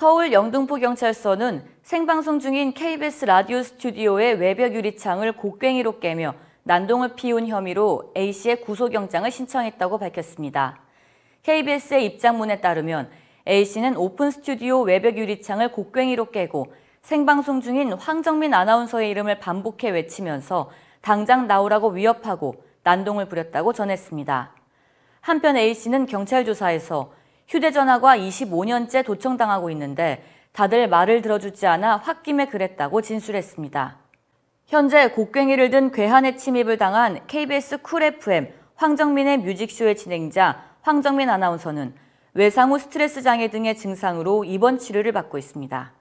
서울 영등포경찰서는 생방송 중인 KBS 라디오 스튜디오의 외벽 유리창을 곡괭이로 깨며 난동을 피운 혐의로 A씨의 구속영장을 신청했다고 밝혔습니다. KBS의 입장문에 따르면 A씨는 오픈 스튜디오 외벽 유리창을 곡괭이로 깨고 생방송 중인 황정민 아나운서의 이름을 반복해 외치면서 당장 나오라고 위협하고 난동을 부렸다고 전했습니다. 한편 A씨는 경찰 조사에서 휴대전화가 25년째 도청당하고 있는데 다들 말을 들어주지 않아 홧김에 그랬다고 진술했습니다. 현재 곡괭이를 든 괴한의 침입을 당한 KBS 쿨 FM 황정민의 뮤직쇼의 진행자 황정민 아나운서는 외상 후 스트레스 장애 등의 증상으로 입원 치료를 받고 있습니다.